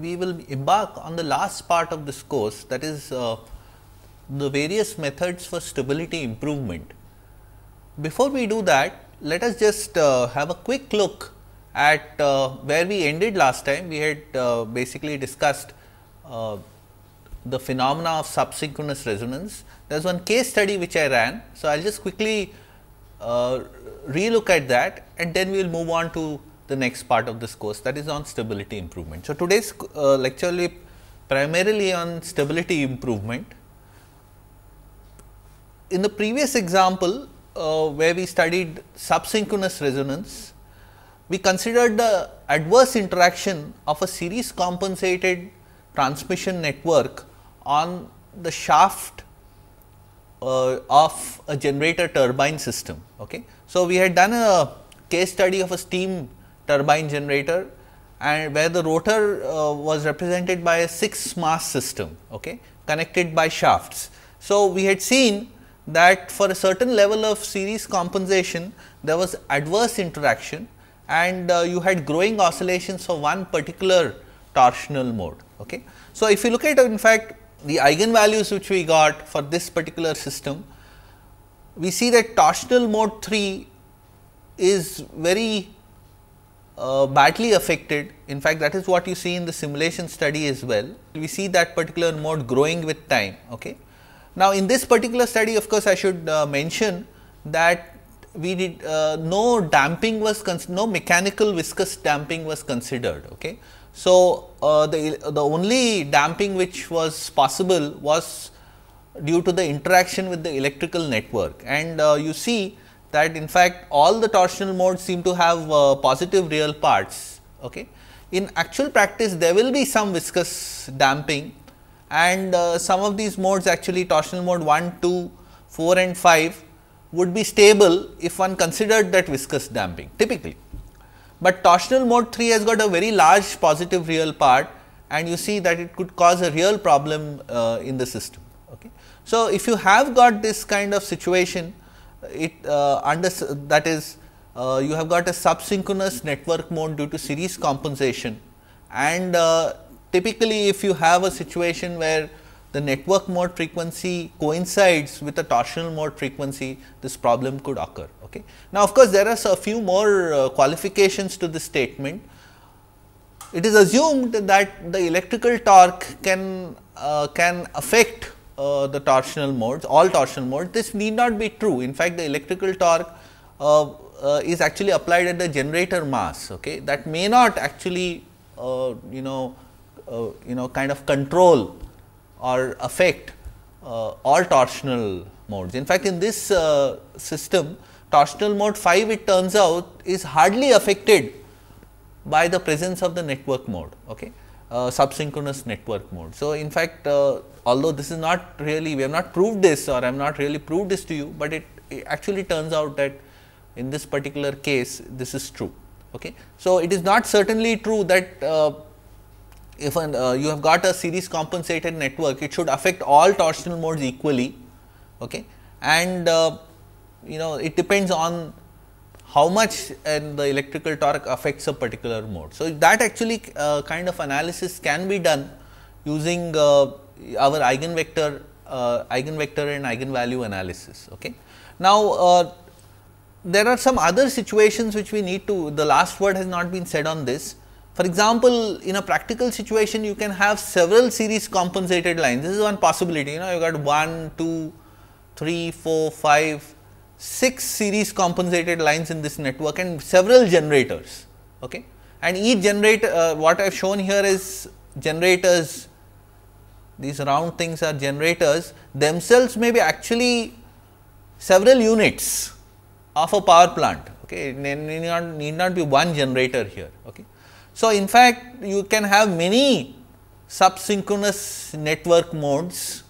we will embark on the last part of this course that is uh, the various methods for stability improvement. Before we do that, let us just uh, have a quick look at uh, where we ended last time. We had uh, basically discussed uh, the phenomena of subsynchronous resonance. There is one case study which I ran. So, I will just quickly uh, relook at that and then we will move on to the next part of this course that is on stability improvement. So, today's uh, lecture will be primarily on stability improvement. In the previous example uh, where we studied subsynchronous resonance, we considered the adverse interaction of a series compensated transmission network on the shaft uh, of a generator turbine system. Okay. So, we had done a case study of a steam turbine generator and where the rotor uh, was represented by a 6 mass system okay, connected by shafts. So, we had seen that for a certain level of series compensation there was adverse interaction and uh, you had growing oscillations for one particular torsional mode. Okay. So, if you look at in fact the eigenvalues which we got for this particular system, we see that torsional mode 3 is very uh, badly affected. In fact, that is what you see in the simulation study as well. We see that particular mode growing with time. Okay. Now, in this particular study, of course, I should uh, mention that we did uh, no damping was no mechanical viscous damping was considered. Okay. So, uh, the, the only damping which was possible was due to the interaction with the electrical network and uh, you see that in fact all the torsional modes seem to have uh, positive real parts. Okay. In actual practice there will be some viscous damping and uh, some of these modes actually torsional mode 1, 2, 4 and 5 would be stable if one considered that viscous damping typically. But torsional mode 3 has got a very large positive real part and you see that it could cause a real problem uh, in the system. Okay. So, if you have got this kind of situation it uh, under that is uh, you have got a subsynchronous network mode due to series compensation and uh, typically if you have a situation where the network mode frequency coincides with the torsional mode frequency, this problem could occur. Okay. Now, of course, there are a few more uh, qualifications to this statement. It is assumed that the electrical torque can, uh, can affect uh, the torsional modes, all torsional modes. This need not be true. In fact, the electrical torque uh, uh, is actually applied at the generator mass. Okay, that may not actually uh, you know uh, you know kind of control or affect uh, all torsional modes. In fact, in this system, torsional mode 5 it turns out is hardly affected by the presence of the network mode. Okay uh, subsynchronous network mode. So, in fact, uh, although this is not really, we have not proved this or I have not really proved this to you, but it, it, actually turns out that in this particular case, this is true. Okay. So, it is not certainly true that uh, if an, uh, you have got a series compensated network, it should affect all torsional modes equally. Okay. And uh, you know, it depends on how much and the electrical torque affects a particular mode. So, that actually uh, kind of analysis can be done using uh, our eigenvector, uh, eigenvector and eigenvalue analysis. Okay. Now, uh, there are some other situations which we need to, the last word has not been said on this. For example, in a practical situation you can have several series compensated lines, this is one possibility, you know you got 1, 2, 3, 4, 5, 6 series compensated lines in this network and several generators. Okay? And each generator, uh, what I have shown here is generators, these round things are generators themselves may be actually several units of a power plant. Okay? It need not, need not be one generator here. Okay? So, in fact, you can have many subsynchronous network modes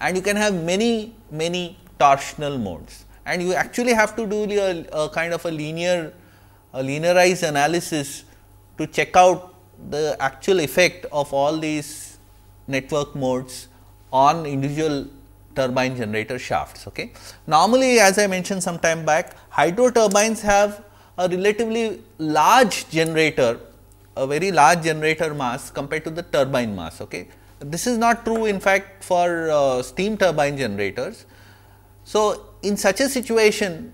and you can have many, many torsional modes and you actually have to do a, a uh, uh, kind of a linear a linearized analysis to check out the actual effect of all these network modes on individual turbine generator shafts. Okay. Normally as I mentioned some time back hydro turbines have a relatively large generator a very large generator mass compared to the turbine mass. Okay. This is not true in fact for uh, steam turbine generators. So, in such a situation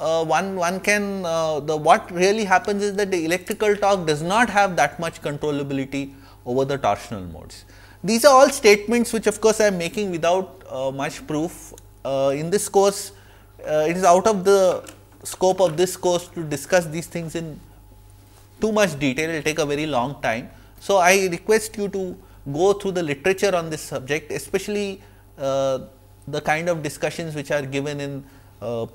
uh, one, one can uh, the what really happens is that the electrical torque does not have that much controllability over the torsional modes. These are all statements which of course, I am making without uh, much proof. Uh, in this course, uh, it is out of the scope of this course to discuss these things in too much detail, it will take a very long time. So, I request you to go through the literature on this subject, especially uh, the kind of discussions which are given in uh,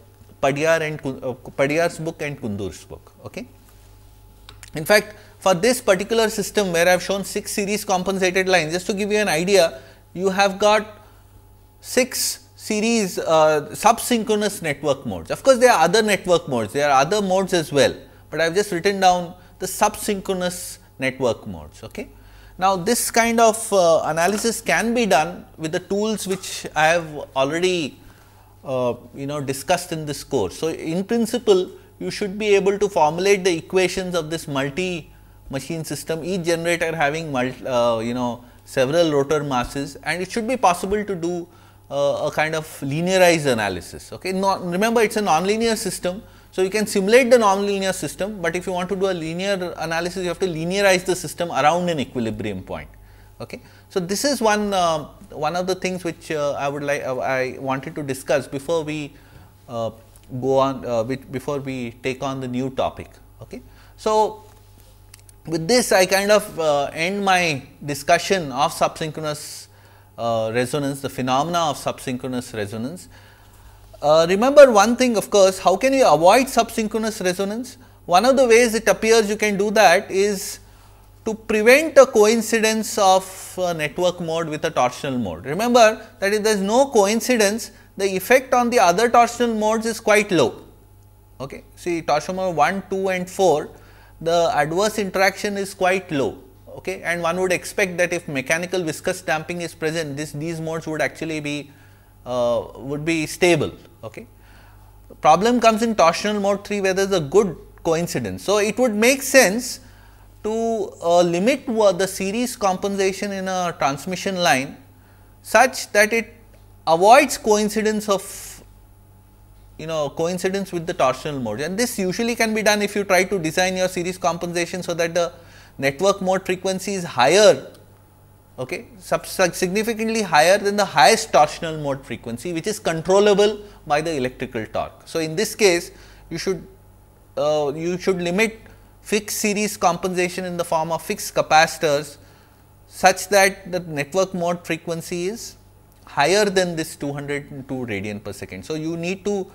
Padiyar and uh, Padiyar's book and Kundur's book. Okay. In fact, for this particular system where I have shown 6 series compensated lines, just to give you an idea, you have got 6 series uh, sub-synchronous network modes. Of course, there are other network modes, there are other modes as well, but I have just written down the sub-synchronous network modes. Okay. Now, this kind of uh, analysis can be done with the tools which I have already uh, you know discussed in this course. So, in principle you should be able to formulate the equations of this multi machine system each generator having multi, uh, you know several rotor masses and it should be possible to do uh, a kind of linearized analysis. Okay? No, remember it is a nonlinear system. So, you can simulate the nonlinear system, but if you want to do a linear analysis, you have to linearize the system around an equilibrium point. Okay. So, this is one uh, one of the things which uh, I would like uh, I wanted to discuss before we uh, go on uh, before we take on the new topic. Okay. So, with this I kind of uh, end my discussion of subsynchronous resonance, the phenomena of subsynchronous resonance. Uh, remember one thing of course, how can you avoid subsynchronous resonance? One of the ways it appears you can do that is to prevent a coincidence of a network mode with a torsional mode. Remember that if there is no coincidence, the effect on the other torsional modes is quite low. Okay? See torsional mode 1, 2 and 4, the adverse interaction is quite low. Okay? And one would expect that if mechanical viscous damping is present, this, these modes would actually be uh, would be stable. Okay. Problem comes in torsional mode 3 where there is a good coincidence. So, it would make sense to uh, limit the series compensation in a transmission line such that it avoids coincidence of you know coincidence with the torsional mode and this usually can be done if you try to design your series compensation so that the network mode frequency is higher okay, significantly higher than the highest torsional mode frequency which is controllable by the electrical torque. So, in this case you should uh, you should limit fixed series compensation in the form of fixed capacitors such that the network mode frequency is higher than this 202 radian per second. So, you need to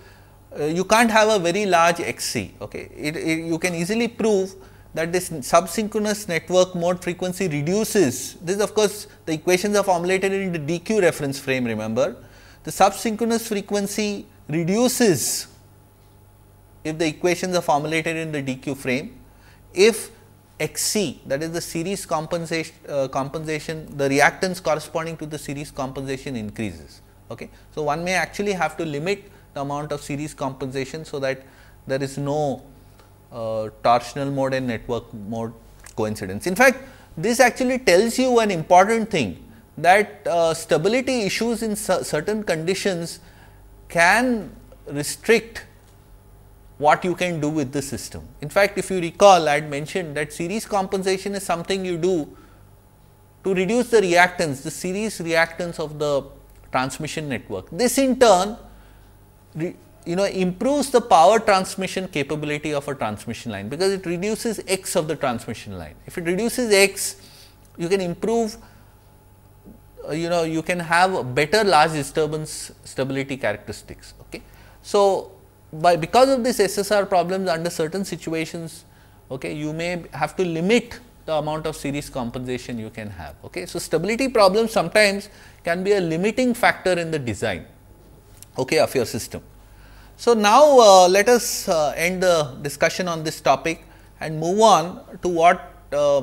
uh, you can't have a very large xc okay it, it, you can easily prove that this subsynchronous network mode frequency reduces. This of course, the equations are formulated in the DQ reference frame remember. The subsynchronous frequency reduces if the equations are formulated in the DQ frame, if XC that is the series compensation, uh, compensation the reactance corresponding to the series compensation increases. Okay. So, one may actually have to limit the amount of series compensation. So, that there is no uh, torsional mode and network mode coincidence. In fact, this actually tells you an important thing that uh, stability issues in certain conditions can restrict what you can do with the system. In fact, if you recall I had mentioned that series compensation is something you do to reduce the reactance, the series reactance of the transmission network. This in turn you know improves the power transmission capability of a transmission line because it reduces x of the transmission line. If it reduces x, you can improve uh, you know you can have better large disturbance stability characteristics. Okay. So, by because of this SSR problems under certain situations, okay, you may have to limit the amount of series compensation you can have. Okay. So, stability problems sometimes can be a limiting factor in the design okay, of your system. So, now uh, let us uh, end the discussion on this topic and move on to what uh,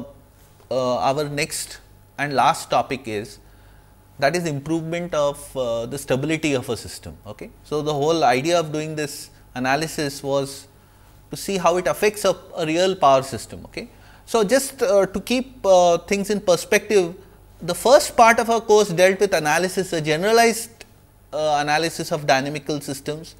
uh our next and last topic is that is improvement of uh, the stability of a system. Okay. So, the whole idea of doing this analysis was to see how it affects a, a real power system. Okay. So, just uh, to keep things in perspective, the first part of our course dealt with analysis, a generalized analysis of dynamical systems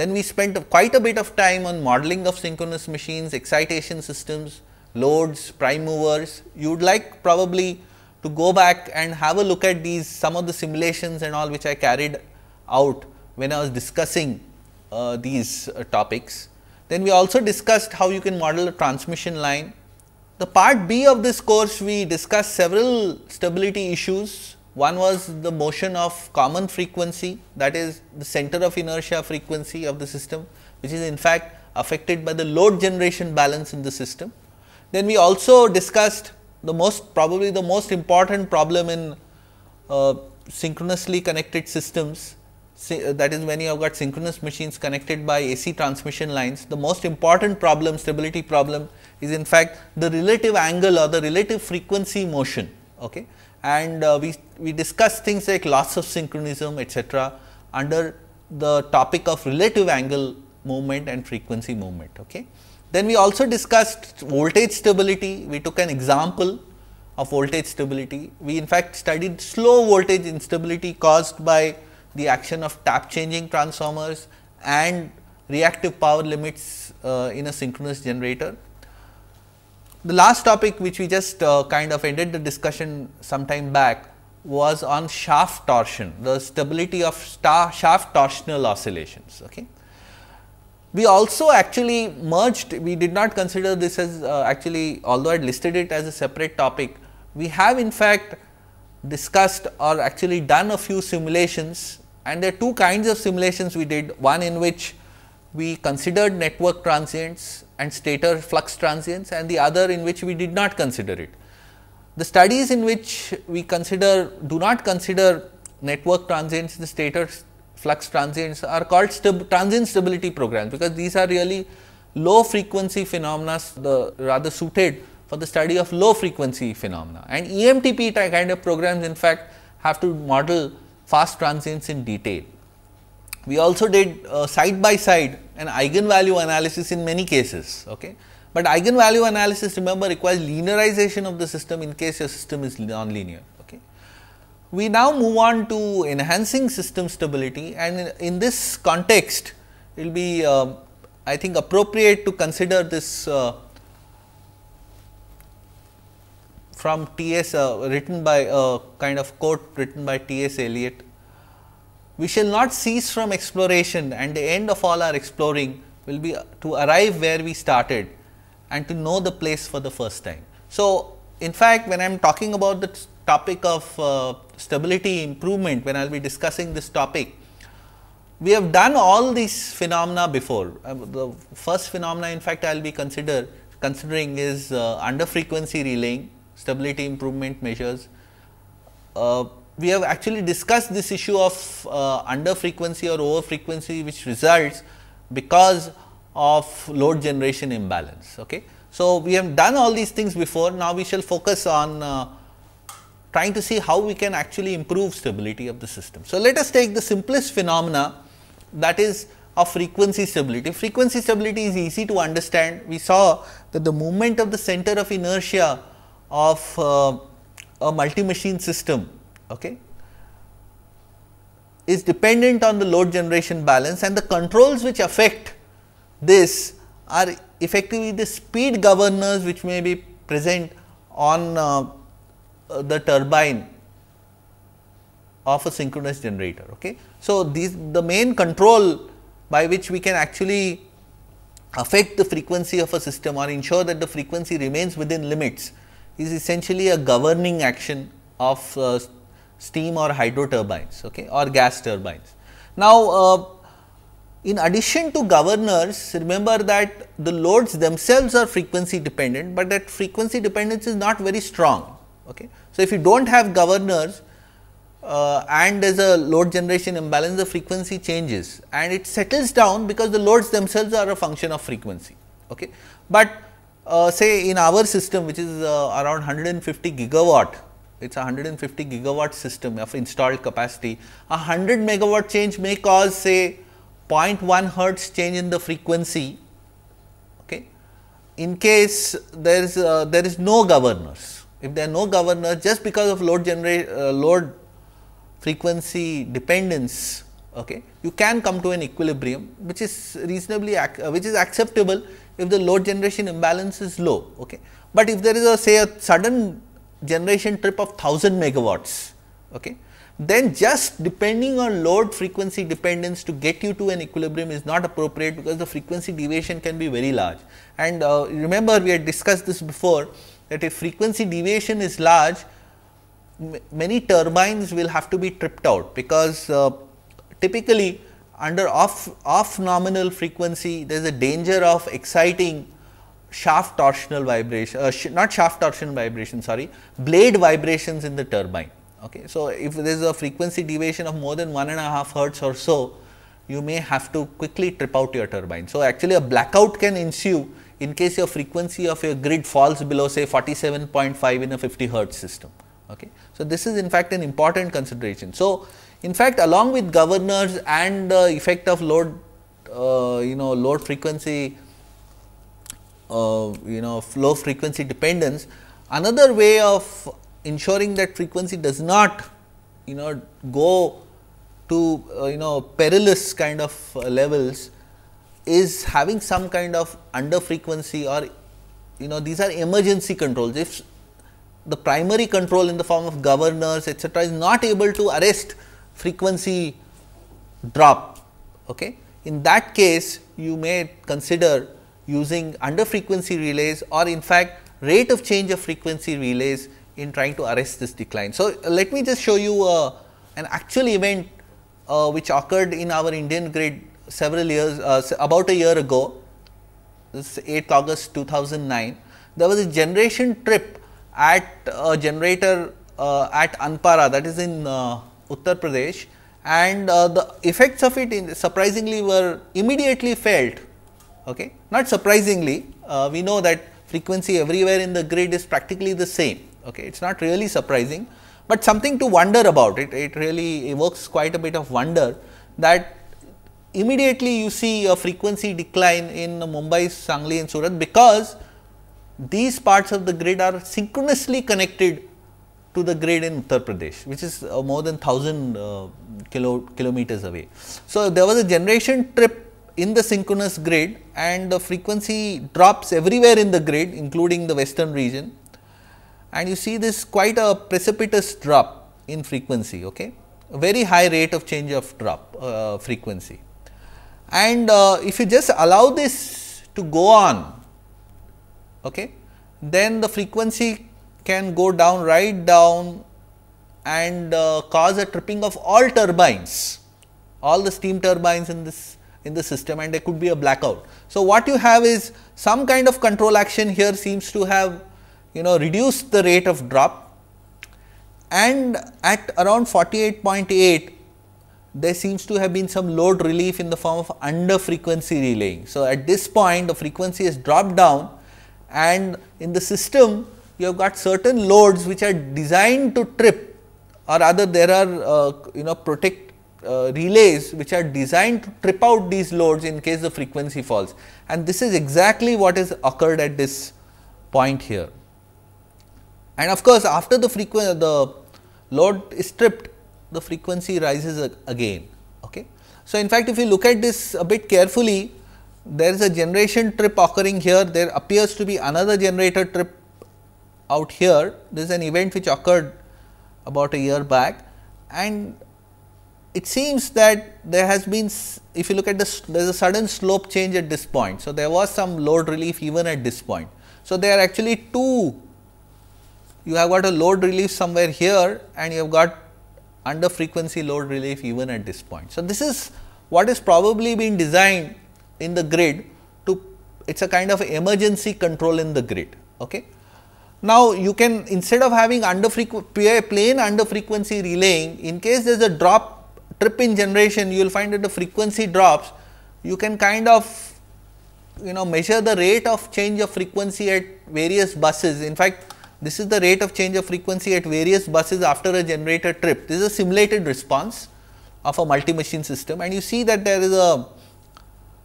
then we spent quite a bit of time on modeling of synchronous machines, excitation systems, loads, prime movers. You would like probably to go back and have a look at these some of the simulations and all which I carried out when I was discussing uh, these uh, topics. Then we also discussed how you can model a transmission line. The part B of this course we discussed several stability issues one was the motion of common frequency that is the center of inertia frequency of the system which is in fact affected by the load generation balance in the system. Then we also discussed the most probably the most important problem in uh, synchronously connected systems uh, that is when you have got synchronous machines connected by AC transmission lines. The most important problem stability problem is in fact the relative angle or the relative frequency motion. Okay and uh, we, we discuss things like loss of synchronism etc. under the topic of relative angle movement and frequency movement. Okay. Then we also discussed voltage stability, we took an example of voltage stability. We in fact studied slow voltage instability caused by the action of tap changing transformers and reactive power limits uh, in a synchronous generator. The last topic which we just uh, kind of ended the discussion some time back was on shaft torsion, the stability of shaft torsional oscillations. Okay. We also actually merged, we did not consider this as uh, actually although I had listed it as a separate topic, we have in fact discussed or actually done a few simulations and there are two kinds of simulations we did, one in which we considered network transients and stator flux transients and the other in which we did not consider it. The studies in which we consider do not consider network transients, the stator flux transients are called stab transient stability programs, because these are really low frequency phenomena the rather suited for the study of low frequency phenomena and EMTP kind of programs in fact have to model fast transients in detail. We also did uh, side by side an eigenvalue analysis in many cases. Okay? But eigenvalue analysis remember requires linearization of the system in case your system is nonlinear. Okay? We now move on to enhancing system stability and in, in this context it will be uh, I think appropriate to consider this uh, from T S uh, written by a uh, kind of quote written by T S Eliot we shall not cease from exploration and the end of all our exploring will be to arrive where we started and to know the place for the first time. So, in fact, when I am talking about the topic of uh, stability improvement, when I will be discussing this topic, we have done all these phenomena before. Uh, the first phenomena in fact, I will be consider considering is uh, under frequency relaying, stability improvement measures, uh, we have actually discussed this issue of uh, under frequency or over frequency which results because of load generation imbalance. Okay. So, we have done all these things before now we shall focus on uh, trying to see how we can actually improve stability of the system. So, let us take the simplest phenomena that is of frequency stability. Frequency stability is easy to understand we saw that the movement of the center of inertia of uh, a multi machine system okay, is dependent on the load generation balance and the controls which affect this are effectively the speed governors which may be present on uh, the turbine of a synchronous generator. Okay. So, these the main control by which we can actually affect the frequency of a system or ensure that the frequency remains within limits is essentially a governing action of uh, steam or hydro turbines okay, or gas turbines. Now, uh, in addition to governors, remember that the loads themselves are frequency dependent, but that frequency dependence is not very strong. Okay. So, if you do not have governors uh, and there is a load generation imbalance, the frequency changes and it settles down because the loads themselves are a function of frequency. Okay. But uh, say in our system which is uh, around 150 gigawatt it's a 150 gigawatt system of installed capacity. A 100 megawatt change may cause say 0.1 hertz change in the frequency. Okay. In case there is uh, there is no governors, if there are no governors, just because of load generate uh, load frequency dependence, okay, you can come to an equilibrium which is reasonably uh, which is acceptable if the load generation imbalance is low. Okay. But if there is a say a sudden generation trip of 1000 megawatts. Okay? Then just depending on load frequency dependence to get you to an equilibrium is not appropriate because the frequency deviation can be very large. And uh, remember we had discussed this before that if frequency deviation is large, many turbines will have to be tripped out because uh, typically under off, off nominal frequency there is a danger of exciting shaft torsional vibration, uh, sh not shaft torsional vibration, sorry, blade vibrations in the turbine. Okay. So, if there is a frequency deviation of more than one and a half hertz or so, you may have to quickly trip out your turbine. So, actually a blackout can ensue in case your frequency of your grid falls below say 47.5 in a 50 hertz system. Okay. So, this is in fact an important consideration. So, in fact along with governors and the effect of load uh, you know load frequency uh, you know low frequency dependence. Another way of ensuring that frequency does not you know go to uh, you know perilous kind of uh, levels is having some kind of under frequency or you know these are emergency controls. If the primary control in the form of governors etc., is not able to arrest frequency drop, okay. in that case you may consider using under frequency relays or in fact rate of change of frequency relays in trying to arrest this decline. So, uh, let me just show you uh, an actual event uh, which occurred in our Indian grid several years uh, about a year ago this is 8th August 2009 there was a generation trip at a generator uh, at Anpara that is in uh, Uttar Pradesh and the effects of it surprisingly were immediately felt Okay. Not surprisingly, uh, we know that frequency everywhere in the grid is practically the same. Okay. It is not really surprising, but something to wonder about it. It really evokes quite a bit of wonder that immediately you see a frequency decline in Mumbai, Sangli and Surat because these parts of the grid are synchronously connected to the grid in Uttar Pradesh, which is uh, more than 1000 uh, kilo, kilometers away. So, there was a generation trip in the synchronous grid and the frequency drops everywhere in the grid including the western region and you see this quite a precipitous drop in frequency okay a very high rate of change of drop uh, frequency and uh, if you just allow this to go on okay then the frequency can go down right down and uh, cause a tripping of all turbines all the steam turbines in this in the system and there could be a blackout. So, what you have is some kind of control action here seems to have you know reduced the rate of drop and at around 48.8 there seems to have been some load relief in the form of under frequency relaying. So, at this point the frequency has dropped down and in the system you have got certain loads which are designed to trip or rather there are uh, you know protect uh, relays which are designed to trip out these loads in case the frequency falls and this is exactly what is occurred at this point here. And of course, after the frequency the load is stripped the frequency rises again. Okay. So, in fact, if you look at this a bit carefully there is a generation trip occurring here there appears to be another generator trip out here this is an event which occurred about a year back and it seems that there has been if you look at this there is a sudden slope change at this point. So, there was some load relief even at this point. So, there are actually two you have got a load relief somewhere here and you have got under frequency load relief even at this point. So, this is what is probably being designed in the grid to it is a kind of emergency control in the grid. Okay. Now, you can instead of having under plane under frequency relaying in case there is a drop trip in generation, you will find that the frequency drops. You can kind of you know measure the rate of change of frequency at various buses. In fact, this is the rate of change of frequency at various buses after a generator trip. This is a simulated response of a multi machine system and you see that there is a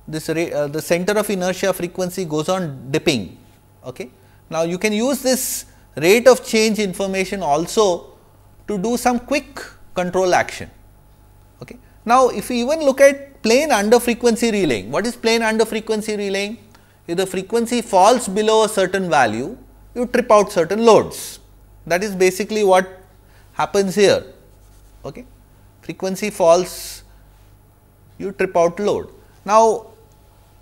this uh, the center of inertia frequency goes on dipping. Okay. Now, you can use this rate of change information also to do some quick control action. Now, if we even look at plane under frequency relaying, what is plane under frequency relaying? If the frequency falls below a certain value, you trip out certain loads. That is basically what happens here. Okay? Frequency falls, you trip out load. Now,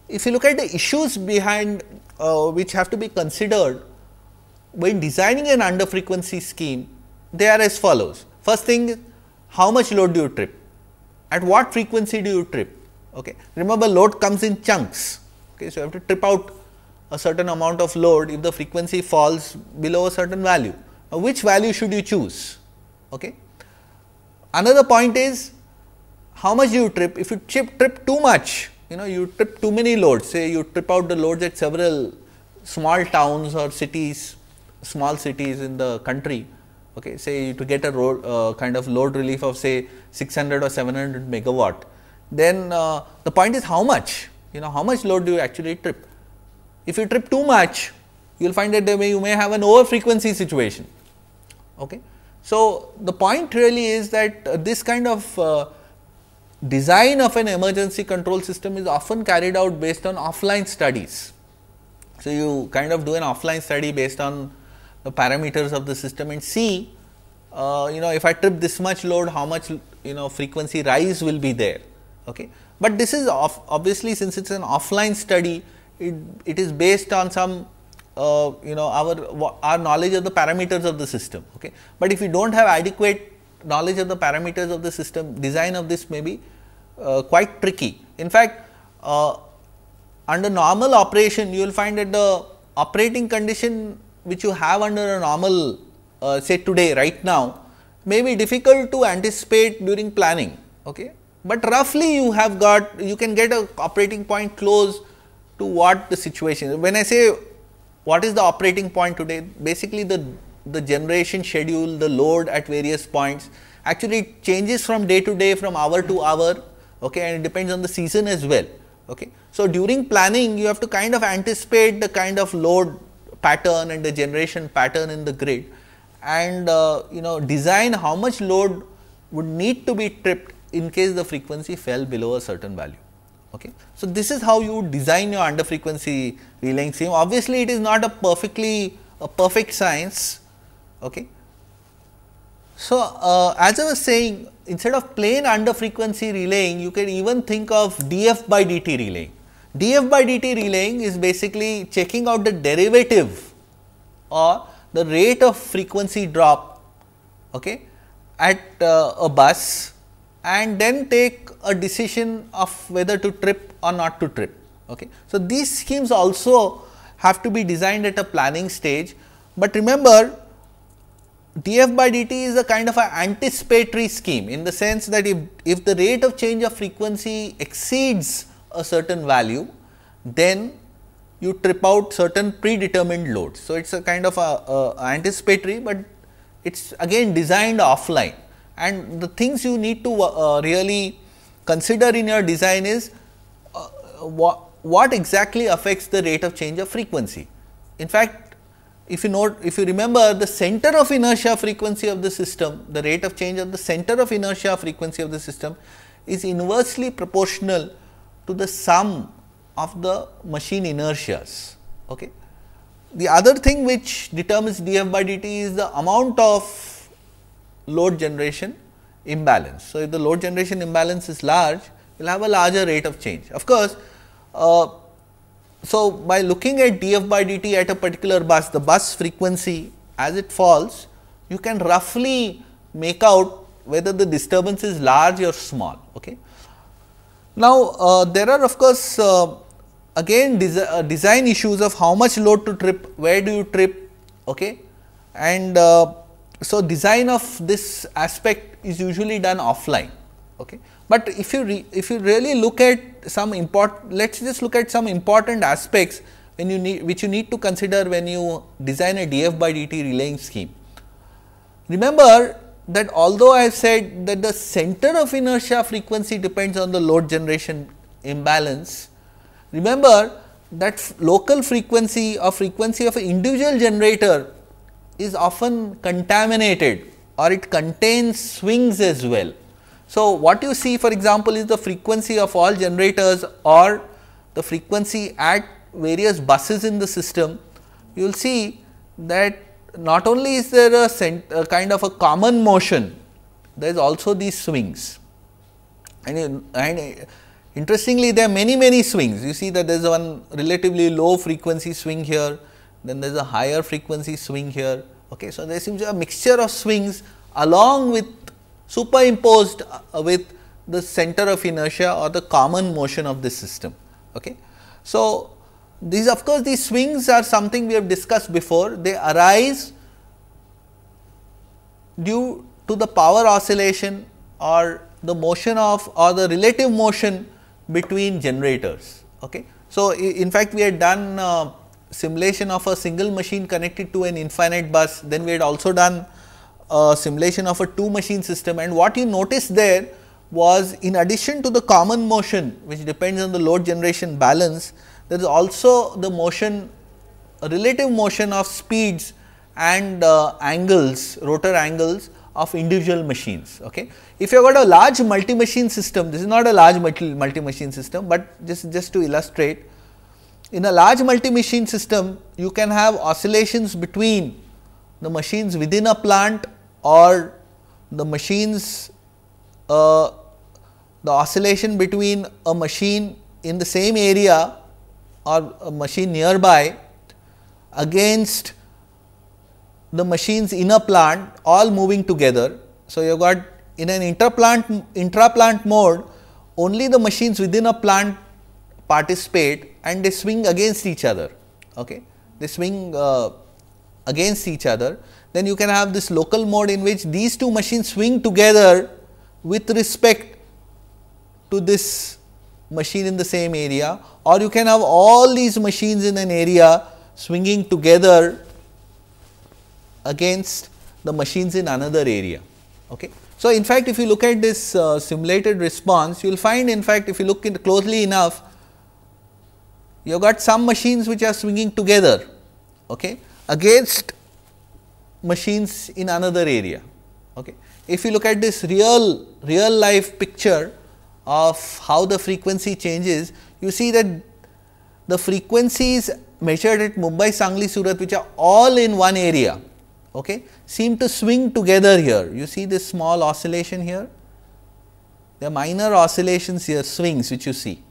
if you look at the issues behind uh, which have to be considered when designing an under frequency scheme, they are as follows. First thing, how much load do you trip? At what frequency do you trip? Okay. Remember load comes in chunks. Okay. So, you have to trip out a certain amount of load if the frequency falls below a certain value. Now, which value should you choose? Okay. Another point is how much you trip. If you trip, trip too much, you know you trip too many loads, say you trip out the loads at several small towns or cities, small cities in the country, okay say to get a road, uh, kind of load relief of say 600 or 700 megawatt then uh, the point is how much you know how much load do you actually trip if you trip too much you will find that may, you may have an over frequency situation okay so the point really is that uh, this kind of uh, design of an emergency control system is often carried out based on offline studies so you kind of do an offline study based on the parameters of the system and see uh, you know if I trip this much load how much you know frequency rise will be there. Okay. But this is off, obviously since it is an offline study it, it is based on some uh, you know our our knowledge of the parameters of the system. Okay. But if you do not have adequate knowledge of the parameters of the system design of this may be uh, quite tricky. In fact, uh, under normal operation you will find that the operating condition which you have under a normal uh, say today right now may be difficult to anticipate during planning. Okay? But roughly you have got you can get a operating point close to what the situation when I say what is the operating point today basically the the generation schedule the load at various points actually changes from day to day from hour to hour okay and it depends on the season as well okay so during planning you have to kind of anticipate the kind of load pattern and the generation pattern in the grid and uh, you know design how much load would need to be tripped in case the frequency fell below a certain value. Okay. So, this is how you design your under frequency relaying scheme. Obviously, it is not a perfectly a perfect science. Okay. So, uh, as I was saying instead of plain under frequency relaying you can even think of df by dt relaying df by dt relaying is basically checking out the derivative or the rate of frequency drop okay, at uh, a bus and then take a decision of whether to trip or not to trip. Okay. So, these schemes also have to be designed at a planning stage, but remember df by dt is a kind of an anticipatory scheme in the sense that if, if the rate of change of frequency exceeds a certain value, then you trip out certain predetermined loads. So, it is a kind of a, a anticipatory, but it is again designed offline and the things you need to uh, uh really consider in your design is uh, what, what exactly affects the rate of change of frequency. In fact, if you note, if you remember the center of inertia frequency of the system, the rate of change of the center of inertia frequency of the system is inversely proportional to the sum of the machine inertias. Okay. The other thing which determines df by dt is the amount of load generation imbalance. So, if the load generation imbalance is large, you will have a larger rate of change. Of course, uh, so by looking at df by dt at a particular bus, the bus frequency as it falls, you can roughly make out whether the disturbance is large or small. Okay. Now, uh, there are of course, uh, again uh, design issues of how much load to trip, where do you trip okay? and so design of this aspect is usually done offline. Okay. But if you re, if you really look at some import, let us just look at some important aspects when you need which you need to consider when you design a df by dt relaying scheme. Remember that although I have said that the center of inertia frequency depends on the load generation imbalance, remember that local frequency or frequency of an individual generator is often contaminated or it contains swings as well. So, what you see for example, is the frequency of all generators or the frequency at various buses in the system, you will see that not only is there a, a, kind of a common motion, there is also these swings. And, and interestingly, there are many, many swings. You see that there is one relatively low frequency swing here, then there is a higher frequency swing here. Okay. So, there seems to be a mixture of swings along with superimposed uh, with the center of inertia or the common motion of the system. Okay. So, these of course, these swings are something we have discussed before, they arise due to the power oscillation or the motion of or the relative motion between generators. Okay. So, in fact, we had done uh, simulation of a single machine connected to an infinite bus, then we had also done a uh, simulation of a two machine system and what you noticed there was in addition to the common motion which depends on the load generation balance, there is also the motion relative motion of speeds and uh, angles rotor angles of individual machines. Okay. If you have got a large multi machine system this is not a large multi machine system, but just, just to illustrate in a large multi machine system you can have oscillations between the machines within a plant or the machines uh, the oscillation between a machine in the same area or a machine nearby against the machines in a plant all moving together. So, you have got in an interplant intraplant mode only the machines within a plant participate and they swing against each other. Okay? They swing uh, against each other. Then you can have this local mode in which these two machines swing together with respect to this machine in the same area or you can have all these machines in an area swinging together against the machines in another area. Okay. So, in fact, if you look at this uh, simulated response, you will find in fact if you look closely enough, you have got some machines which are swinging together okay, against machines in another area. Okay. If you look at this real real life picture, of how the frequency changes, you see that the frequencies measured at Mumbai, Sangli, Surat which are all in one area okay, seem to swing together here. You see this small oscillation here, the minor oscillations here swings which you see.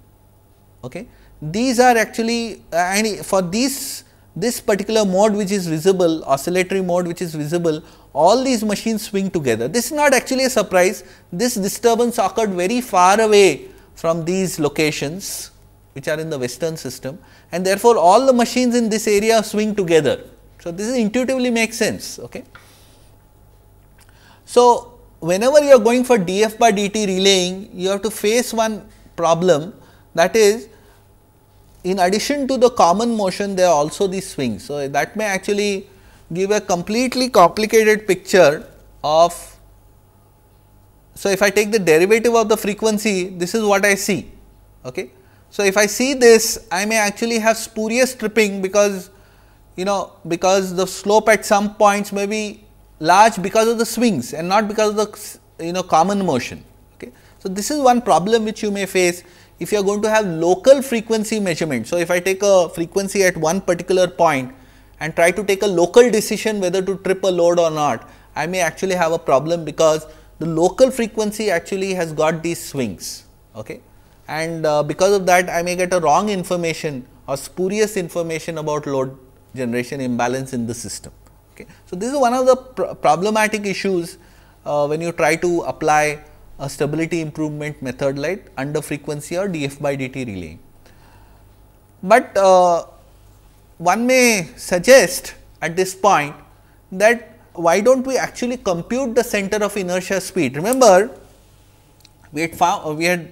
Okay. These are actually and for these this particular mode which is visible, oscillatory mode which is visible, all these machines swing together. This is not actually a surprise, this disturbance occurred very far away from these locations which are in the western system and therefore, all the machines in this area swing together. So, this intuitively makes sense. Okay. So, whenever you are going for df by dt relaying, you have to face one problem that is in addition to the common motion there are also these swings. So, that may actually give a completely complicated picture of. So, if I take the derivative of the frequency this is what I see. Okay. So, if I see this I may actually have spurious tripping because you know because the slope at some points may be large because of the swings and not because of the you know common motion. Okay. So, this is one problem which you may face if you are going to have local frequency measurement. So, if I take a frequency at one particular point and try to take a local decision whether to trip a load or not, I may actually have a problem because the local frequency actually has got these swings. Okay? And uh, because of that, I may get a wrong information or spurious information about load generation imbalance in the system. Okay? So, this is one of the pr problematic issues uh, when you try to apply a stability improvement method like under frequency or df by dt relay. But uh, one may suggest at this point that why do not we actually compute the center of inertia speed. Remember, we had, found, we had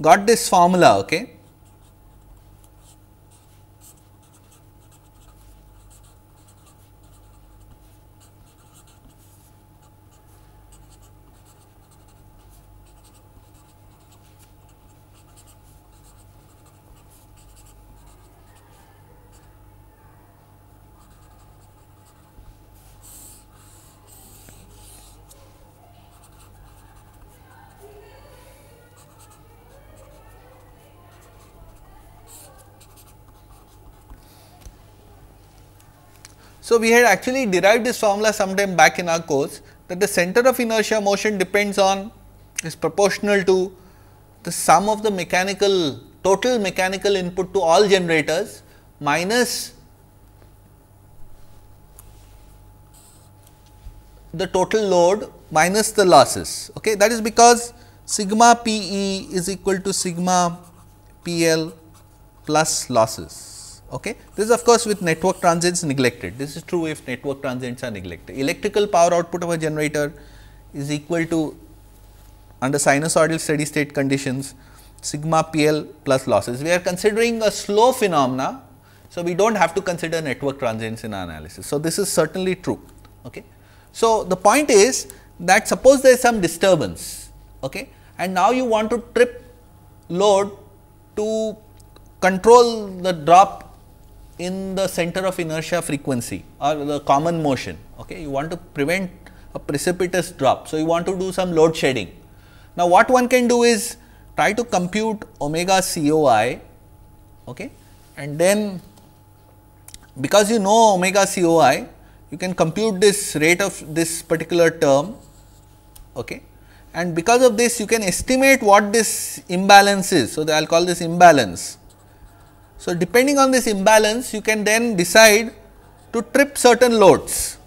got this formula okay, So, we had actually derived this formula sometime back in our course that the center of inertia motion depends on is proportional to the sum of the mechanical total mechanical input to all generators minus the total load minus the losses. Okay? That is because sigma P e is equal to sigma P l plus losses. Okay. This is of course with network transients neglected. This is true if network transients are neglected. Electrical power output of a generator is equal to under sinusoidal steady state conditions sigma PL plus losses. We are considering a slow phenomena. So, we do not have to consider network transients in our analysis. So, this is certainly true. Okay. So, the point is that suppose there is some disturbance okay, and now you want to trip load to control the drop in the center of inertia frequency or the common motion. Okay, you want to prevent a precipitous drop. So, you want to do some load shedding. Now, what one can do is try to compute omega COI okay, and then because you know omega COI, you can compute this rate of this particular term okay, and because of this you can estimate what this imbalance is. So, I will call this imbalance so, depending on this imbalance you can then decide to trip certain loads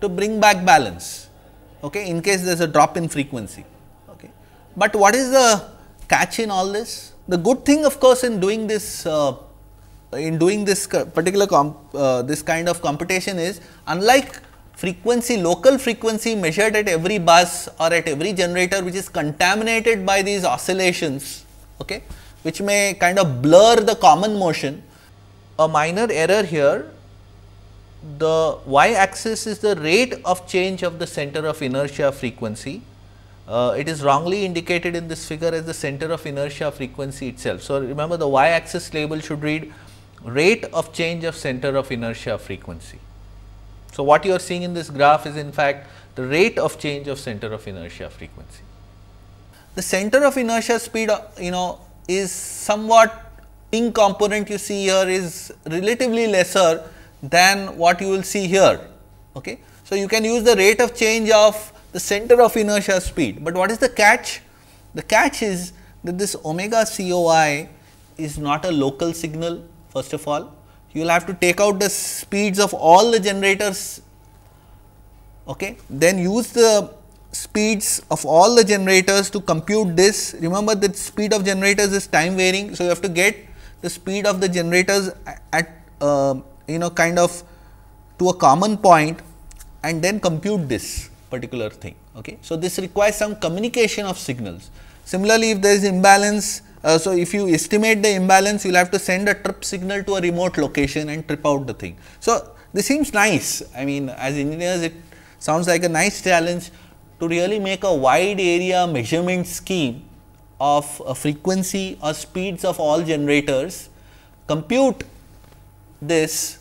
to bring back balance okay, in case there is a drop in frequency. Okay. But what is the catch in all this? The good thing of course in doing this uh, in doing this particular uh, this kind of computation is unlike frequency local frequency measured at every bus or at every generator which is contaminated by these oscillations okay which may kind of blur the common motion. A minor error here, the y axis is the rate of change of the center of inertia frequency. Uh, it is wrongly indicated in this figure as the center of inertia frequency itself. So, remember the y axis label should read rate of change of center of inertia frequency. So, what you are seeing in this graph is in fact the rate of change of center of inertia frequency. The center of inertia speed uh, you know is somewhat pink component you see here is relatively lesser than what you will see here. Okay. So, you can use the rate of change of the center of inertia speed, but what is the catch? The catch is that this omega COI is not a local signal first of all. You will have to take out the speeds of all the generators, okay? then use the speeds of all the generators to compute this. Remember that speed of generators is time varying. So, you have to get the speed of the generators at uh, you know kind of to a common point and then compute this particular thing. Okay. So, this requires some communication of signals. Similarly, if there is imbalance, uh, so if you estimate the imbalance, you will have to send a trip signal to a remote location and trip out the thing. So, this seems nice. I mean, as engineers, it sounds like a nice challenge, to really make a wide area measurement scheme of a uh, frequency or speeds of all generators, compute this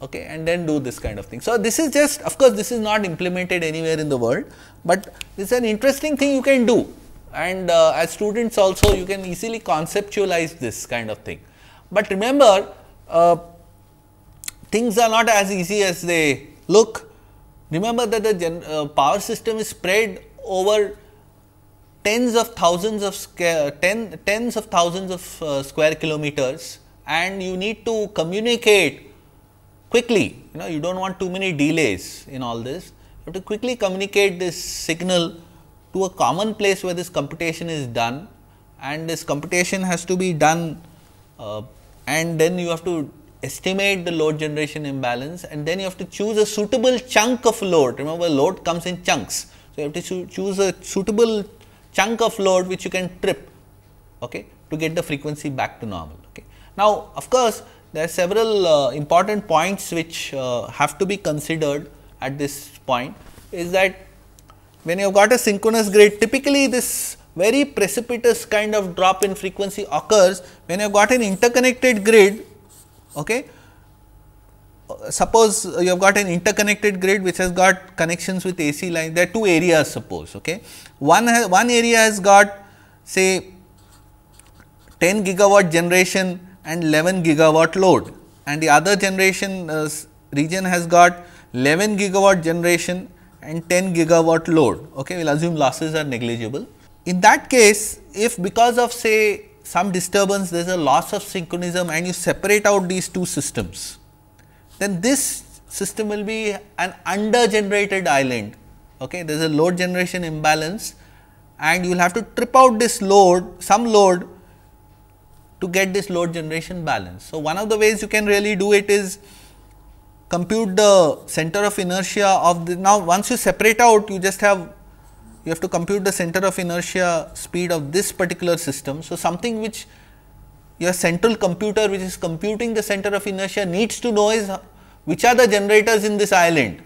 okay, and then do this kind of thing. So, this is just of course, this is not implemented anywhere in the world, but this is an interesting thing you can do and uh, as students also you can easily conceptualize this kind of thing. But remember uh, things are not as easy as they look Remember that the uh, power system is spread over tens of thousands of square, ten, tens of thousands of uh, square kilometers and you need to communicate quickly. You know, you do not want too many delays in all this. You have to quickly communicate this signal to a common place where this computation is done and this computation has to be done uh, and then you have to estimate the load generation imbalance and then you have to choose a suitable chunk of load. Remember load comes in chunks. So, you have to choose a suitable chunk of load which you can trip okay, to get the frequency back to normal. Okay. Now, of course, there are several uh, important points which uh, have to be considered at this point is that when you have got a synchronous grid typically this very precipitous kind of drop in frequency occurs when you have got an interconnected grid Okay. Uh, suppose uh, you have got an interconnected grid which has got connections with AC line, there are two areas suppose. Okay. One, has, one area has got say 10 gigawatt generation and 11 gigawatt load and the other generation uh, region has got 11 gigawatt generation and 10 gigawatt load. Okay, we will assume losses are negligible. In that case, if because of say some disturbance, there is a loss of synchronism and you separate out these two systems, then this system will be an under generated island. Okay? There is a load generation imbalance and you will have to trip out this load, some load to get this load generation balance. So, one of the ways you can really do it is compute the center of inertia of the, now once you separate out you just have you have to compute the center of inertia speed of this particular system. So, something which your central computer which is computing the center of inertia needs to know is which are the generators in this island.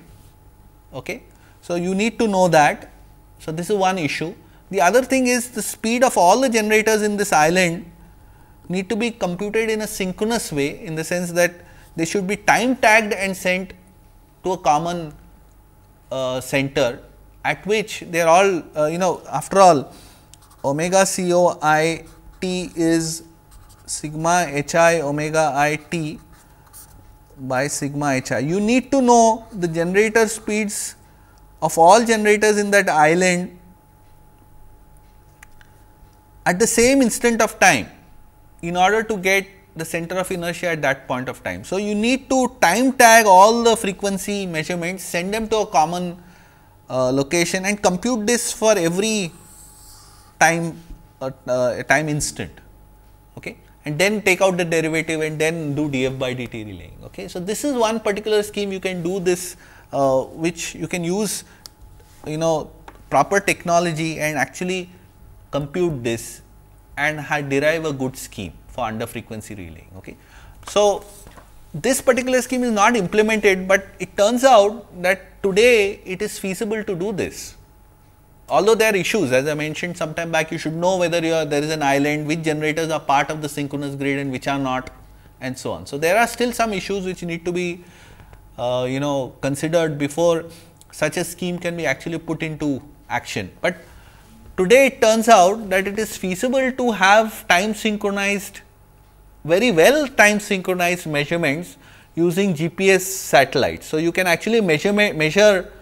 Okay? So, you need to know that. So, this is one issue. The other thing is the speed of all the generators in this island need to be computed in a synchronous way in the sense that they should be time tagged and sent to a common uh, center at which they are all uh, you know after all omega c o i t is sigma h i omega i t by sigma h i. You need to know the generator speeds of all generators in that island at the same instant of time in order to get the center of inertia at that point of time. So, you need to time tag all the frequency measurements, send them to a common uh, location and compute this for every time uh, uh time instant okay and then take out the derivative and then do df by dt relaying okay so this is one particular scheme you can do this uh, which you can use you know proper technology and actually compute this and derive a good scheme for under frequency relaying okay so this particular scheme is not implemented, but it turns out that today it is feasible to do this. Although there are issues as I mentioned sometime back you should know whether are, there is an island, which generators are part of the synchronous grid and which are not and so on. So, there are still some issues which need to be uh, you know considered before such a scheme can be actually put into action. But today it turns out that it is feasible to have time synchronized very well time synchronized measurements using GPS satellites. So, you can actually measure, measure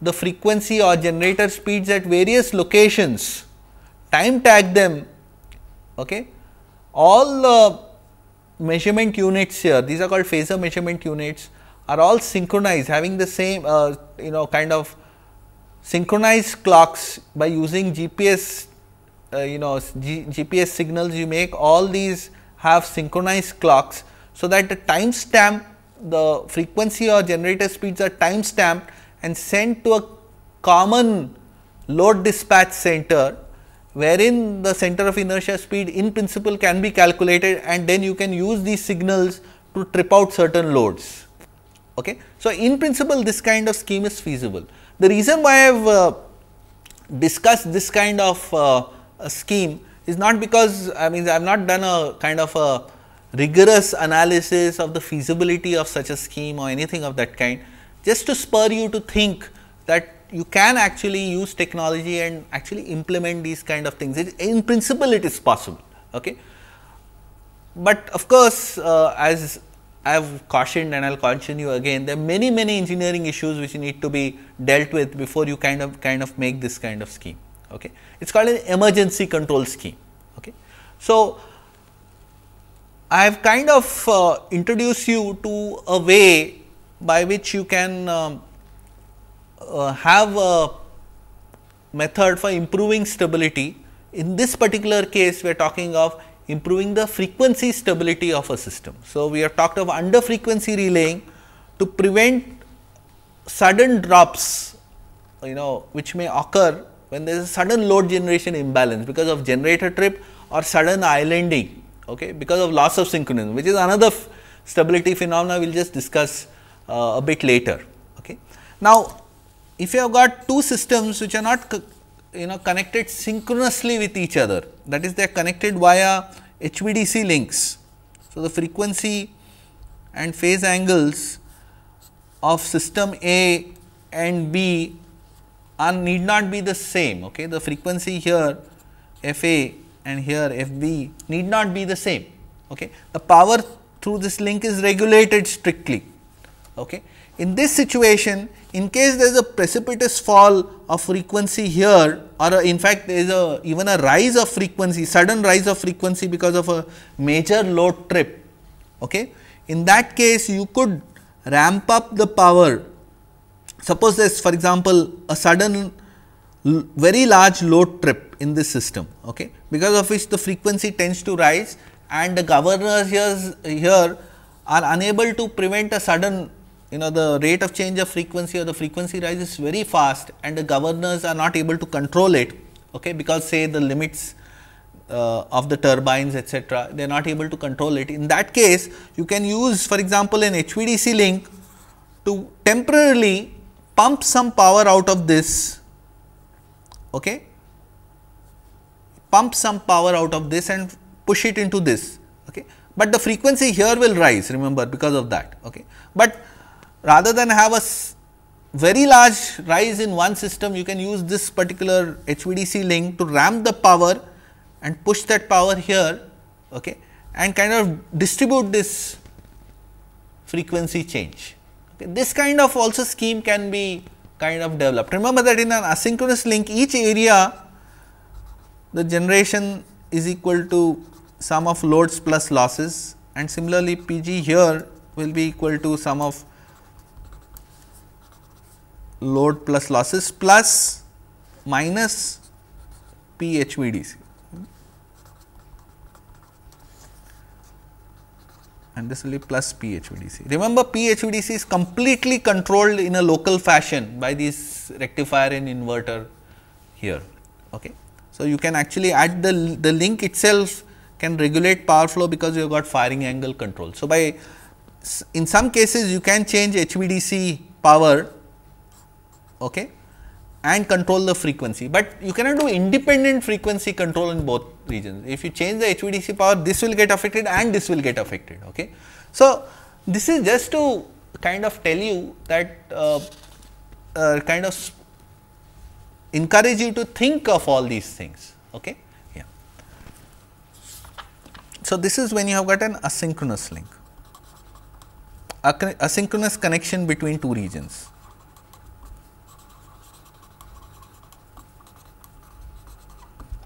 the frequency or generator speeds at various locations, time tag them. Okay. All the measurement units here, these are called phaser measurement units are all synchronized having the same uh, you know kind of synchronized clocks by using GPS uh, you know G GPS signals you make all these have synchronized clocks so that the timestamp the frequency or generator speeds are timestamped and sent to a common load dispatch center wherein the center of inertia speed in principle can be calculated and then you can use these signals to trip out certain loads. Okay. So, in principle this kind of scheme is feasible. The reason why I have uh, discussed this kind of uh, scheme is not because I mean I have not done a kind of a rigorous analysis of the feasibility of such a scheme or anything of that kind, just to spur you to think that you can actually use technology and actually implement these kind of things. It, in principle, it is possible. Okay. But of course, uh, as I have cautioned and I will caution you again, there are many, many engineering issues which need to be dealt with before you kind of kind of make this kind of scheme. Okay. It is called an emergency control scheme. Okay. So, I have kind of uh, introduced you to a way by which you can um, uh, have a method for improving stability. In this particular case, we are talking of improving the frequency stability of a system. So, we have talked of under frequency relaying to prevent sudden drops you know which may occur when there is a sudden load generation imbalance because of generator trip or sudden islanding okay, because of loss of synchronism which is another stability phenomena we will just discuss uh, a bit later. Okay. Now, if you have got two systems which are not you know connected synchronously with each other that is they are connected via HVDC links. So, the frequency and phase angles of system A and B are need not be the same. Okay, the frequency here f a and here f b need not be the same. Okay, the power through this link is regulated strictly. Okay. In this situation, in case there is a precipitous fall of frequency here or in fact there is a even a rise of frequency, sudden rise of frequency because of a major load trip. Okay. In that case, you could ramp up the power Suppose there is for example, a sudden very large load trip in this system okay, because of which the frequency tends to rise and the governors here here are unable to prevent a sudden you know the rate of change of frequency or the frequency rise is very fast and the governors are not able to control it okay, because say the limits uh, of the turbines etc. they are not able to control it. In that case you can use for example, an HVDC link to temporarily pump some power out of this, okay? pump some power out of this and push it into this, okay? but the frequency here will rise remember because of that. Okay? But rather than have a very large rise in one system, you can use this particular HVDC link to ramp the power and push that power here okay, and kind of distribute this frequency change. This kind of also scheme can be kind of developed. Remember that in an asynchronous link each area the generation is equal to sum of loads plus losses and similarly PG here will be equal to sum of load plus losses plus minus PHVDC. and this will be plus PHVDC. Remember PHVDC is completely controlled in a local fashion by this rectifier and inverter here. Okay. So, you can actually add the, the link itself can regulate power flow because you have got firing angle control. So, by in some cases you can change HVDC power okay, and control the frequency, but you cannot do independent frequency control in both regions. If you change the HVDC power, this will get affected and this will get affected. Okay. So, this is just to kind of tell you that uh, uh, kind of encourage you to think of all these things. Okay. Yeah. So, this is when you have got an asynchronous link, asynchronous connection between two regions.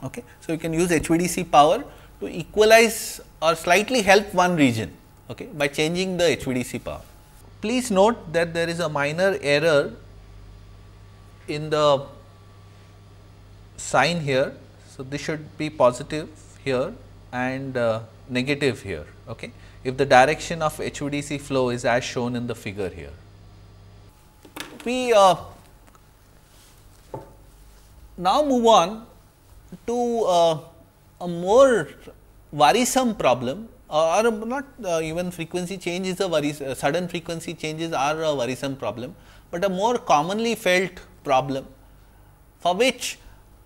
Okay. So, you can use HVDC power to equalize or slightly help one region okay, by changing the HVDC power. Please note that there is a minor error in the sign here. So, this should be positive here and uh, negative here okay, if the direction of HVDC flow is as shown in the figure here. We uh, now move on to uh, a more worrisome problem or not uh, even frequency change is a worrisome. uh, sudden frequency changes are a worrisome problem, but a more commonly felt problem for which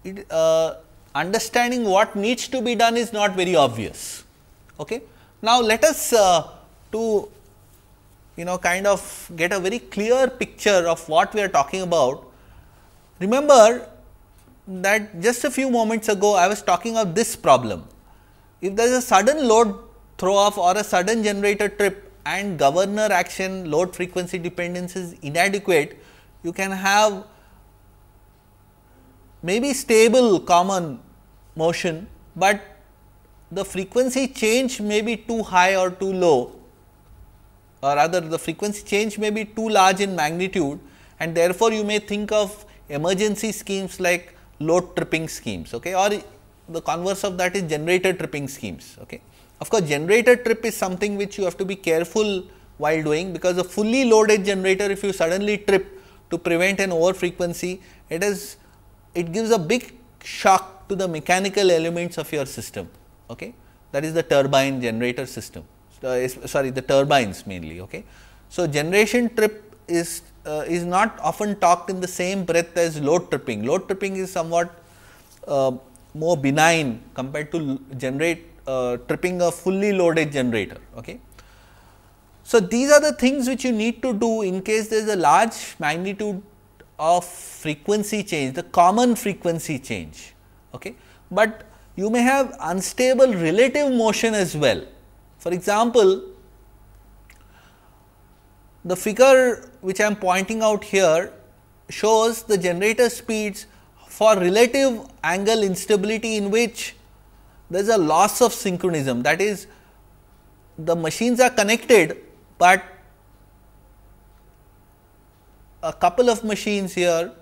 it, uh, understanding what needs to be done is not very obvious. Okay? Now, let us uh, to you know kind of get a very clear picture of what we are talking about. Remember that just a few moments ago I was talking of this problem. If there is a sudden load throw off or a sudden generator trip and governor action load frequency dependence is inadequate, you can have maybe stable common motion, but the frequency change may be too high or too low or rather the frequency change may be too large in magnitude and therefore, you may think of emergency schemes like load tripping schemes okay or the converse of that is generator tripping schemes okay of course generator trip is something which you have to be careful while doing because a fully loaded generator if you suddenly trip to prevent an over frequency it is it gives a big shock to the mechanical elements of your system okay that is the turbine generator system uh, sorry the turbines mainly okay so generation trip is uh, is not often talked in the same breath as load tripping. Load tripping is somewhat uh, more benign compared to generate uh, tripping a fully loaded generator. Okay. So, these are the things which you need to do in case there is a large magnitude of frequency change, the common frequency change. Okay. But you may have unstable relative motion as well. For example, the figure which I am pointing out here shows the generator speeds for relative angle instability in which there is a loss of synchronism that is the machines are connected, but a couple of machines here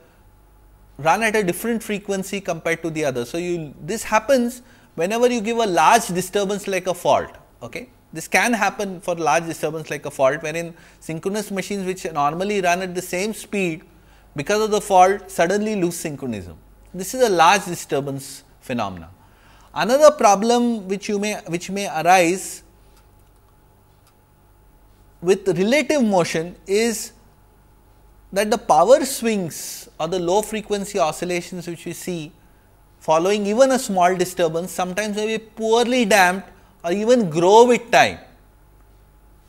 run at a different frequency compared to the other. So, you this happens whenever you give a large disturbance like a fault. Okay. This can happen for large disturbance like a fault wherein synchronous machines which normally run at the same speed because of the fault suddenly lose synchronism. This is a large disturbance phenomena. Another problem which you may which may arise with relative motion is that the power swings or the low frequency oscillations which we see following even a small disturbance sometimes may be poorly damped or even grow with time.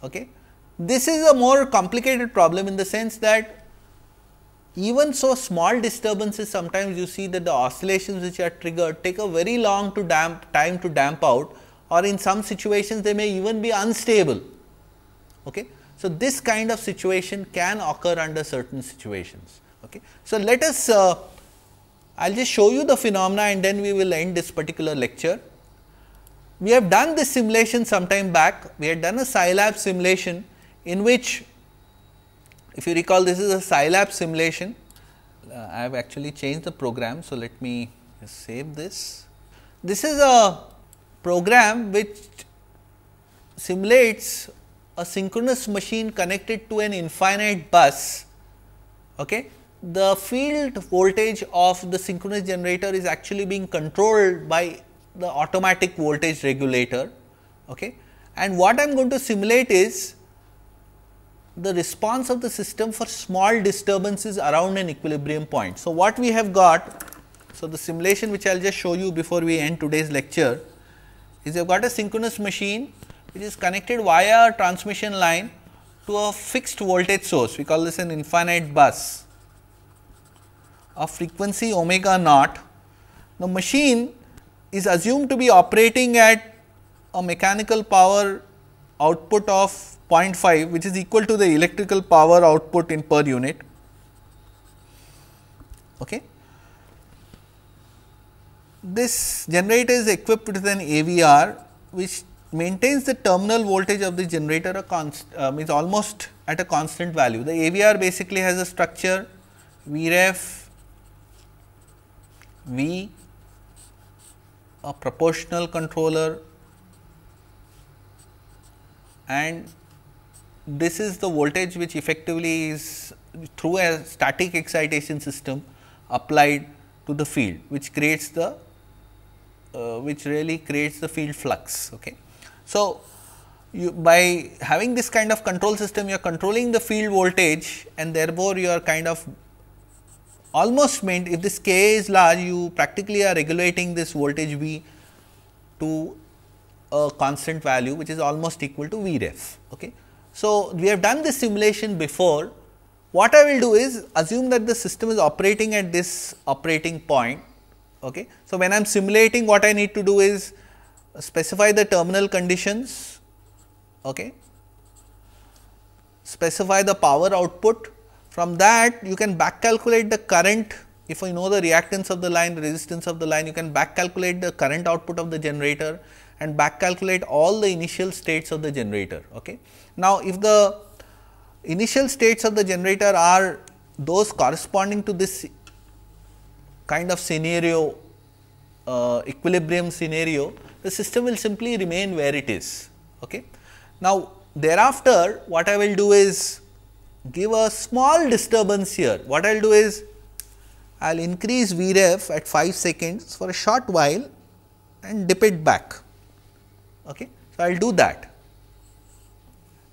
Okay? This is a more complicated problem in the sense that even so small disturbances sometimes you see that the oscillations which are triggered take a very long to damp time to damp out or in some situations they may even be unstable. Okay? So, this kind of situation can occur under certain situations. Okay? So, let us uh, I will just show you the phenomena and then we will end this particular lecture. We have done this simulation some time back. We had done a Scilab simulation in which, if you recall, this is a Scilab simulation. Uh, I have actually changed the program. So, let me save this. This is a program which simulates a synchronous machine connected to an infinite bus. Okay? The field voltage of the synchronous generator is actually being controlled by the automatic voltage regulator. Okay. And what I am going to simulate is the response of the system for small disturbances around an equilibrium point. So, what we have got, so the simulation which I will just show you before we end today's lecture is you have got a synchronous machine which is connected via a transmission line to a fixed voltage source, we call this an infinite bus of frequency omega naught. The machine is assumed to be operating at a mechanical power output of 0.5 which is equal to the electrical power output in per unit. Okay. This generator is equipped with an AVR which maintains the terminal voltage of the generator a const, um, is almost at a constant value. The AVR basically has a structure Vref, V a proportional controller and this is the voltage which effectively is through a static excitation system applied to the field which creates the uh, which really creates the field flux. Okay. So, you, by having this kind of control system you are controlling the field voltage and therefore, you are kind of almost meant if this K is large, you practically are regulating this voltage V to a constant value which is almost equal to V ref. Okay. So, we have done this simulation before. What I will do is assume that the system is operating at this operating point. Okay. So, when I am simulating what I need to do is specify the terminal conditions, okay, specify the power output from that you can back calculate the current if I know the reactance of the line, the resistance of the line, you can back calculate the current output of the generator and back calculate all the initial states of the generator. Okay. Now, if the initial states of the generator are those corresponding to this kind of scenario uh, equilibrium scenario, the system will simply remain where it is. Okay. Now, thereafter what I will do is give a small disturbance here. What I will do is, I will increase Vref at 5 seconds for a short while and dip it back. Okay? So, I will do that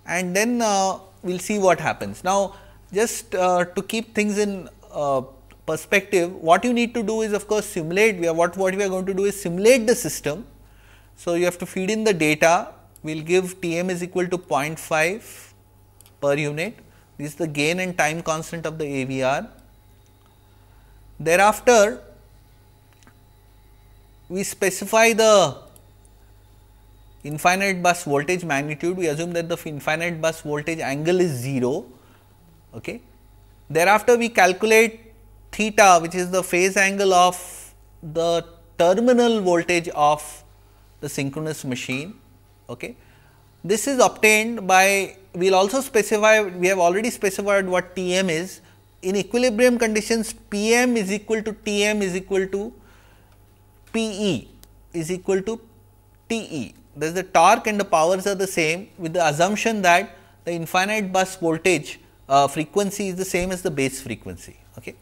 and then uh, we will see what happens. Now, just uh, to keep things in uh, perspective, what you need to do is of course, simulate we are what, what we are going to do is simulate the system. So, you have to feed in the data, we will give Tm is equal to 0.5 per unit this is the gain and time constant of the AVR. Thereafter, we specify the infinite bus voltage magnitude. We assume that the infinite bus voltage angle is 0. Okay. Thereafter, we calculate theta which is the phase angle of the terminal voltage of the synchronous machine. Okay. This is obtained by we will also specify, we have already specified what Tm is. In equilibrium conditions, Pm is equal to Tm is equal to Pe is equal to Te. There is the torque and the powers are the same with the assumption that the infinite bus voltage uh, frequency is the same as the base frequency. Okay.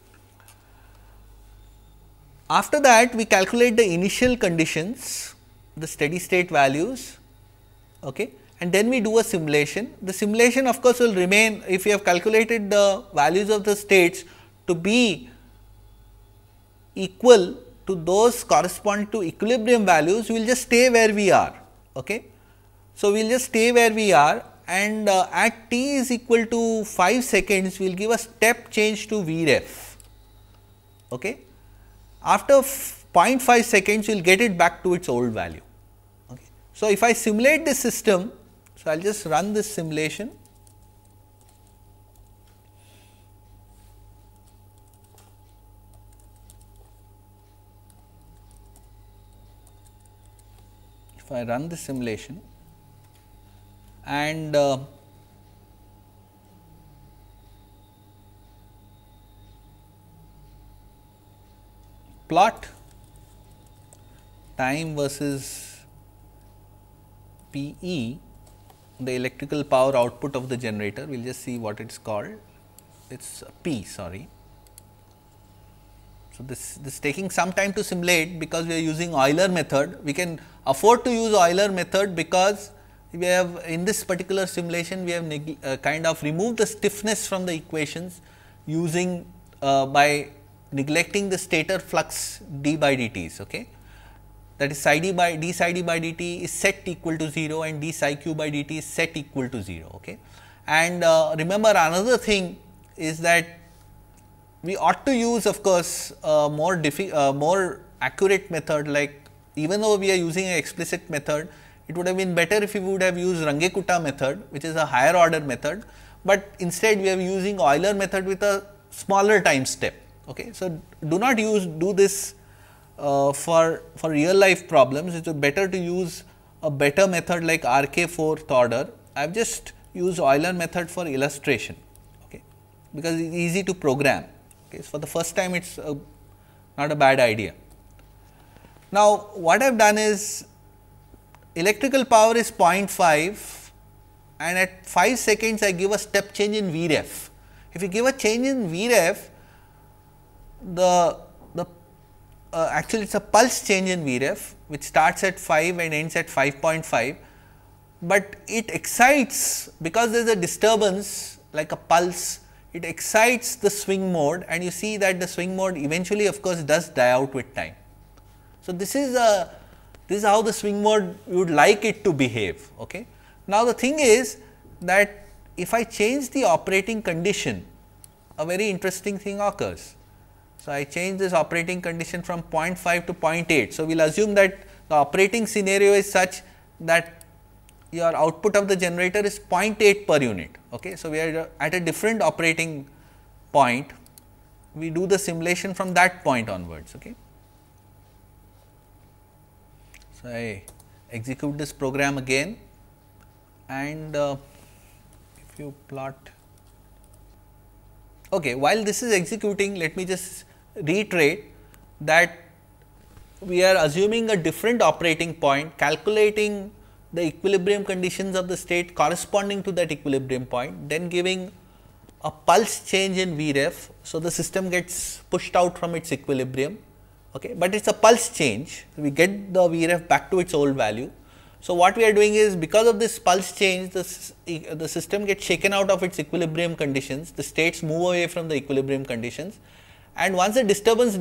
After that, we calculate the initial conditions, the steady state values. Okay and then we do a simulation. The simulation of course will remain if you have calculated the values of the states to be equal to those correspond to equilibrium values, we will just stay where we are. Okay? So, we will just stay where we are and uh, at t is equal to 5 seconds, we will give a step change to Vref. Okay? After 0.5 seconds, you will get it back to its old value. Okay? So, if I simulate this system, so, I will just run this simulation. If I run this simulation and uh, plot time versus P e the electrical power output of the generator. We will just see what it is called. It is P sorry. So, this, this is taking some time to simulate because we are using Euler method. We can afford to use Euler method because we have in this particular simulation we have uh, kind of removed the stiffness from the equations using uh, by neglecting the stator flux d by dt's. Okay that is psi d by d psi d by dt is set equal to 0 and d psi q by dt is set equal to 0. Okay. And uh, remember another thing is that we ought to use of course, more uh, more accurate method like even though we are using an explicit method, it would have been better if we would have used Runge-Kutta method which is a higher order method, but instead we are using Euler method with a smaller time step. Okay. So, do not use do this uh, for, for real life problems, it is better to use a better method like RK4th order. I have just used Euler method for illustration okay, because it is easy to program. Okay, so for the first time, it is not a bad idea. Now, what I have done is electrical power is 0.5 and at 5 seconds I give a step change in Vref. If you give a change in Vref, the uh, actually it is a pulse change in Vref which starts at 5 and ends at 5.5, but it excites because there is a disturbance like a pulse, it excites the swing mode and you see that the swing mode eventually of course does die out with time. So, this is a this is how the swing mode you would like it to behave. Okay. Now, the thing is that if I change the operating condition, a very interesting thing occurs. So, I change this operating condition from 0.5 to 0.8. So, we will assume that the operating scenario is such that your output of the generator is 0.8 per unit. Okay. So, we are at a different operating point, we do the simulation from that point onwards. Okay. So, I execute this program again and uh, if you plot okay while this is executing let me just reiterate that we are assuming a different operating point, calculating the equilibrium conditions of the state corresponding to that equilibrium point, then giving a pulse change in Vref. So, the system gets pushed out from its equilibrium, okay. but it is a pulse change. We get the Vref back to its old value. So, what we are doing is because of this pulse change, the, the system gets shaken out of its equilibrium conditions, the states move away from the equilibrium conditions and once the disturbance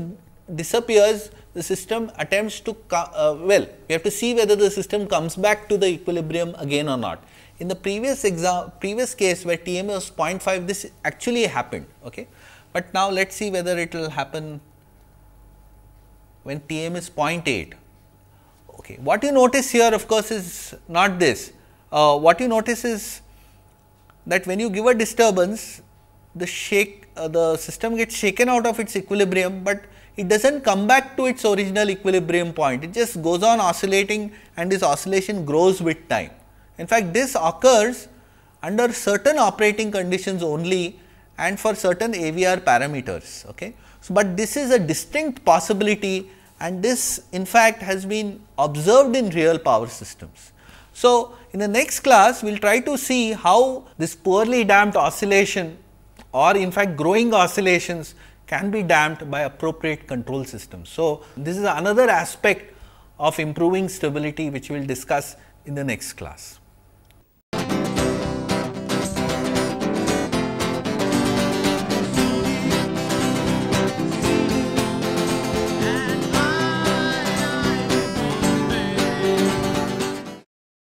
disappears the system attempts to uh, well we have to see whether the system comes back to the equilibrium again or not in the previous exam previous case where tm was 0.5 this actually happened okay but now let's see whether it will happen when tm is 0.8 okay what you notice here of course is not this uh, what you notice is that when you give a disturbance the shake uh, the system gets shaken out of its equilibrium, but it does not come back to its original equilibrium point. It just goes on oscillating and this oscillation grows with time. In fact, this occurs under certain operating conditions only and for certain AVR parameters. Okay. So, but this is a distinct possibility and this in fact has been observed in real power systems. So, in the next class we will try to see how this poorly damped oscillation or in fact growing oscillations can be damped by appropriate control systems. So, this is another aspect of improving stability which we will discuss in the next class.